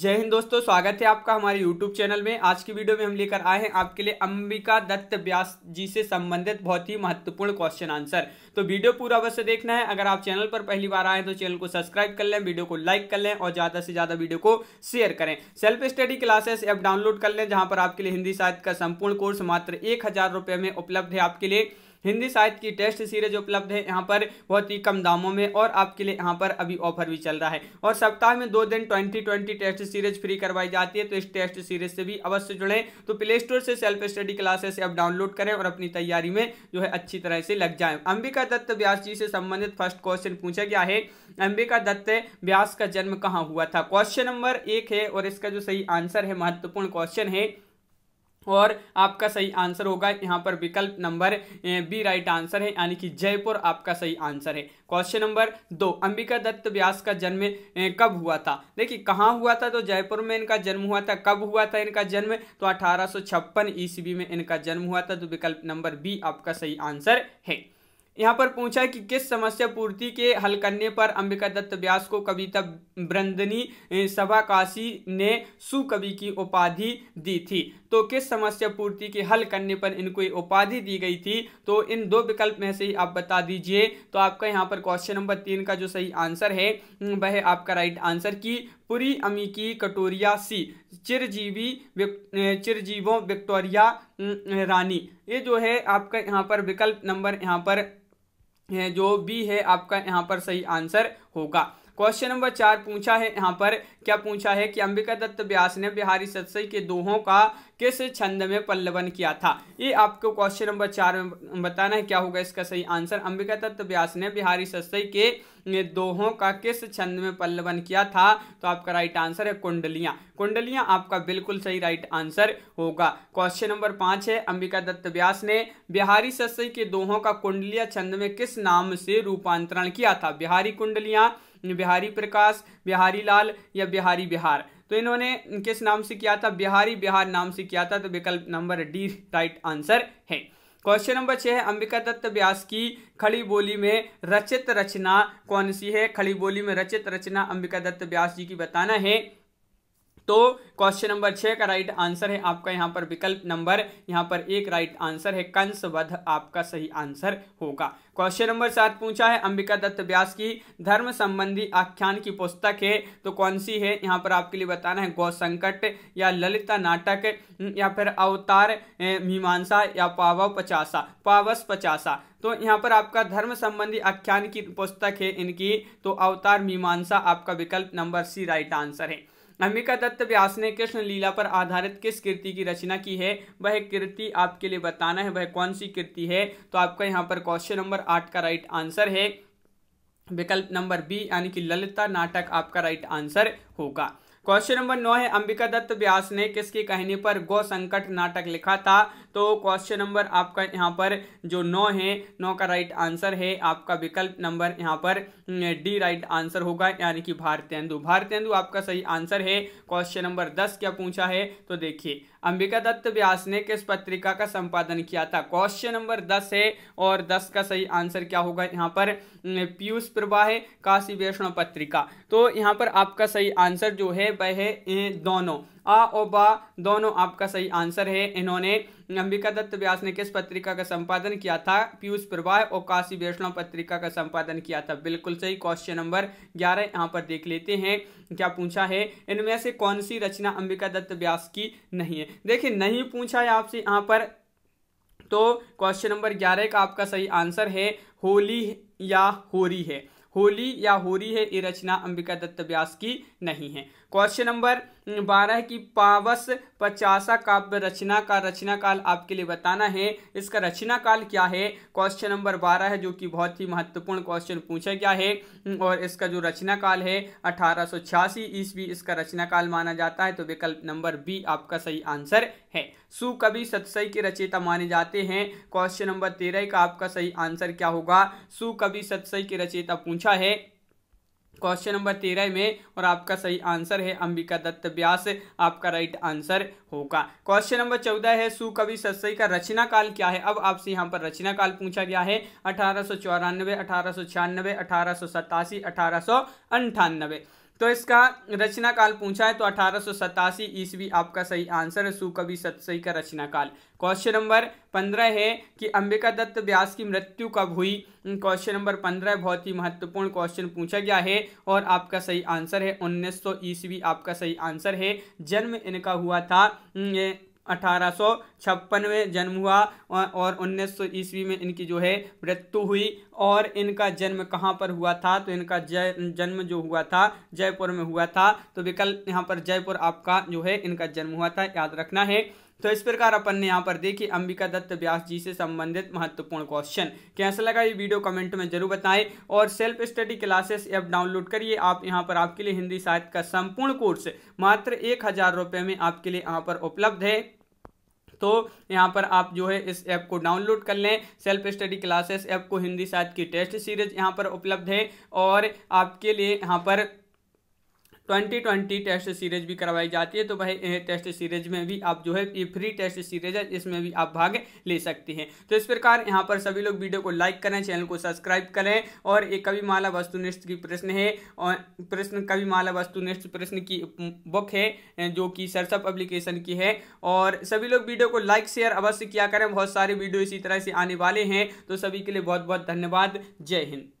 जय हिंद दोस्तों स्वागत है आपका हमारे यूट्यूब चैनल में आज की वीडियो में हम लेकर आए हैं आपके लिए अंबिका दत्त व्यास जी से संबंधित बहुत ही महत्वपूर्ण क्वेश्चन आंसर तो वीडियो पूरा अवश्य देखना है अगर आप चैनल पर पहली बार आए तो चैनल को सब्सक्राइब कर लें वीडियो को लाइक कर लें और ज़्यादा से ज़्यादा वीडियो को शेयर करें self study classes app download कर लें जहाँ पर आपके लिए हिंदी साहित्य का संपूर्ण कोर्स मात्र एक में उपलब्ध है आपके लिए हिंदी साहित्य की टेस्ट सीरीज उपलब्ध है यहाँ पर बहुत ही कम दामों में और आपके लिए यहाँ पर अभी ऑफर भी चल रहा है और सप्ताह में दो दिन twenty twenty test series free करवाई जाती है तो इस टेस्ट सीरीज से भी अवश्य जुड़ें तो प्ले स्टोर से सेल्फ स्टडी क्लासेस अब डाउनलोड करें और अपनी तैयारी में जो है अच्छी तरह से लग जाए अंबिका दत्त व्यास जी से संबंधित फर्स्ट क्वेश्चन पूछा गया है अंबिका दत्त व्यास का जन्म कहाँ हुआ था क्वेश्चन नंबर एक है और इसका जो सही आंसर है महत्वपूर्ण क्वेश्चन है और आपका सही आंसर होगा यहाँ पर विकल्प नंबर बी राइट आंसर है यानी कि जयपुर आपका सही आंसर है क्वेश्चन नंबर दो अंबिका दत्त व्यास का जन्म कब हुआ था देखिए कहाँ हुआ था तो जयपुर में इनका जन्म हुआ था कब हुआ था इनका जन्म तो अठारह ईस्वी में इनका जन्म हुआ था तो विकल्प नंबर बी आपका सही आंसर है यहाँ पर पूछा कि किस समस्या पूर्ति के हल करने पर अंबिका दत्त व्यास को कविता ब्रंदनी सभा काशी ने सुकवि की उपाधि दी थी तो किस समस्या पूर्ति के हल करने पर इनको ये उपाधि दी गई थी तो इन दो विकल्प में से ही आप बता दीजिए तो आपका यहाँ पर क्वेश्चन नंबर तीन का जो सही आंसर है वह आपका राइट आंसर की पुरी अमी की कटोरिया सी चिरजीवी चिरजीवों विक्टोरिया रानी ये जो है आपका यहाँ पर विकल्प नंबर यहाँ पर जो भी है आपका यहाँ पर सही आंसर होगा क्वेश्चन नंबर चार पूछा है यहाँ पर क्या पूछा है कि अंबिका दत्त व्यास ने बिहारी सत्सई के दोहों का किस छंद में पल्लवन किया था ये आपको क्वेश्चन नंबर चार में बताना है क्या होगा इसका सही आंसर अंबिका दत्त व्यास ने बिहारी सत्सई के दोहों का किस छंद में पल्लवन किया था तो आपका राइट आंसर है कुंडलियां कुंडलियां आपका बिल्कुल सही राइट आंसर होगा क्वेश्चन नंबर पांच है अंबिका दत्त व्यास ने बिहारी सत्सई के दोहों का कुंडलिया छंद में किस नाम से रूपांतरण किया था बिहारी कुंडलियां बिहारी प्रकाश बिहारी लाल या बिहारी बिहार तो इन्होंने किस नाम से किया था बिहारी बिहार नाम से किया था तो विकल्प नंबर डी राइट आंसर है क्वेश्चन नंबर छः है अंबिका दत्त व्यास की खड़ी बोली में रचित रचना कौन सी है खड़ी बोली में रचित रचना अंबिका दत्त व्यास जी की बताना है तो क्वेश्चन नंबर छह का राइट आंसर है आपका यहाँ पर विकल्प नंबर यहाँ पर एक राइट आंसर है कंस वध आपका सही आंसर होगा क्वेश्चन नंबर सात पूछा है अंबिका दत्त व्यास की धर्म संबंधी आख्यान की पुस्तक है तो कौन सी है यहाँ पर आपके लिए बताना है गौ संकट या ललिता नाटक हम्म, या फिर अवतार मीमांसा या पावव पचासा पावस पचासा तो यहाँ पर आपका धर्म संबंधी आख्यान की पुस्तक है इनकी तो अवतार मीमांसा आपका विकल्प नंबर सी राइट आंसर है अंबिका दत्त व्यास ने कृष्ण लीला पर आधारित किस कृति की रचना की है वह कृति आपके लिए बताना है वह कौन सी कृति है तो आपका यहाँ पर क्वेश्चन नंबर आठ का राइट आंसर है विकल्प नंबर बी यानी कि ललिता नाटक आपका राइट आंसर होगा क्वेश्चन नंबर नौ है अंबिका दत्त व्यास ने किसकी कहानी पर गौ संकट नाटक लिखा था तो क्वेश्चन नंबर आपका यहाँ पर जो नौ है नौ का राइट आंसर है आपका विकल्प नंबर यहाँ पर डी राइट आंसर होगा यानी कि भारतेंदु भारतेंदु आपका सही आंसर है क्वेश्चन नंबर दस क्या पूछा है तो देखिए अंबिका दत्त व्यास ने किस पत्रिका का संपादन किया था क्वेश्चन नंबर दस है और दस का सही आंसर क्या होगा यहाँ पर पीयूष प्रवाह काशी वैष्णव पत्रिका तो यहाँ पर आपका सही आंसर जो है वह है दोनों आ और बा दोनों आपका सही आंसर है इन्होंने अंबिका दत्त व्यास ने किस पत्रिका का संपादन किया था पीयूष प्रवाह और काशी वैष्णव पत्रिका का संपादन किया था बिल्कुल सही क्वेश्चन नंबर ग्यारह यहाँ पर देख लेते हैं क्या पूछा है इनमें से कौन सी रचना अंबिका दत्त व्यास की नहीं है देखिए नहीं पूछा है आपसे यहाँ पर तो क्वेश्चन नंबर ग्यारह का आपका सही आंसर है होली या होरी है होली या होरी है ये रचना अंबिका दत्त व्यास की नहीं है क्वेश्चन नंबर बारह की पावस पचासा काव्य रचना का रचना काल आपके लिए बताना है इसका रचना काल क्या है क्वेश्चन नंबर बारह है जो कि बहुत ही महत्वपूर्ण क्वेश्चन पूछा गया है और इसका जो रचना काल है अठारह सौ छियासी ईस्वी इसका रचना काल माना जाता है तो विकल्प नंबर बी आपका सही आंसर है सुकवि सतसई के रचयिता माने जाते हैं क्वेश्चन नंबर तेरह का आपका सही आंसर क्या होगा सुकवि सतसई के रचयिता पूछा पूछा है क्वेश्चन नंबर तेरह में और आपका सही आंसर है अंबिका दत्त व्यास आपका राइट आंसर होगा क्वेश्चन नंबर चौदह है सुकवि सत्सई का रचना काल क्या है अब आपसे यहाँ पर रचना काल पूछा गया है अठारह सौ चौरानवे अठारह सौ छियानवे अठारह सौ सतासी अठारह सौ अंठानवे तो इसका रचना काल पूछा है तो अठारह ईस्वी आपका सही आंसर है सुकवि सतसई का रचना काल क्वेश्चन नंबर पंद्रह है कि अंबिका दत्त व्यास की मृत्यु कब हुई क्वेश्चन नंबर पंद्रह बहुत ही महत्वपूर्ण क्वेश्चन पूछा गया है और आपका सही आंसर है 1900 ईस्वी आपका सही आंसर है जन्म इनका हुआ था अठारह में जन्म हुआ और उन्नीस सौ ईस्वी में इनकी जो है मृत्यु हुई और इनका जन्म कहाँ पर हुआ था तो इनका जय जन्म जो हुआ था जयपुर में हुआ था तो विकल्प यहाँ पर जयपुर आपका जो है इनका जन्म हुआ था याद रखना है तो इस प्रकार अपन ने यहाँ पर देखी अंबिका दत्त व्यास जी से संबंधित महत्वपूर्ण क्वेश्चन कैसा लगा ये वीडियो कमेंट में जरूर बताएं और self study classes app download करिए आप यहाँ पर आपके लिए हिंदी साहित्य का संपूर्ण कोर्स मात्र एक हजार रुपये में आपके लिए यहाँ पर उपलब्ध है तो यहाँ पर आप जो है इस ऐप को डाउनलोड कर लें सेल्फ स्टडी क्लासेस ऐप को हिंदी साथ की टेस्ट सीरीज यहाँ पर उपलब्ध है और आपके लिए यहाँ पर ट्वेंटी ट्वेंटी टेस्ट सीरीज भी करवाई जाती है तो भाई टेस्ट सीरीज में भी आप जो है ये फ्री टेस्ट सीरीज है इसमें भी आप भाग ले सकते हैं तो इस प्रकार यहाँ पर सभी लोग वीडियो को लाइक करें चैनल को सब्सक्राइब करें और एक कविमाला माला वस्तुनिष्ठ की प्रश्न है और प्रश्न कभी माला वस्तुनिष्ठ प्रश्न की बुक है जो कि सरसा पब्लिकेशन की है और सभी लोग वीडियो को लाइक शेयर अवश्य किया करें बहुत सारे वीडियो इसी तरह से आने वाले हैं तो सभी के लिए बहुत बहुत धन्यवाद जय हिंद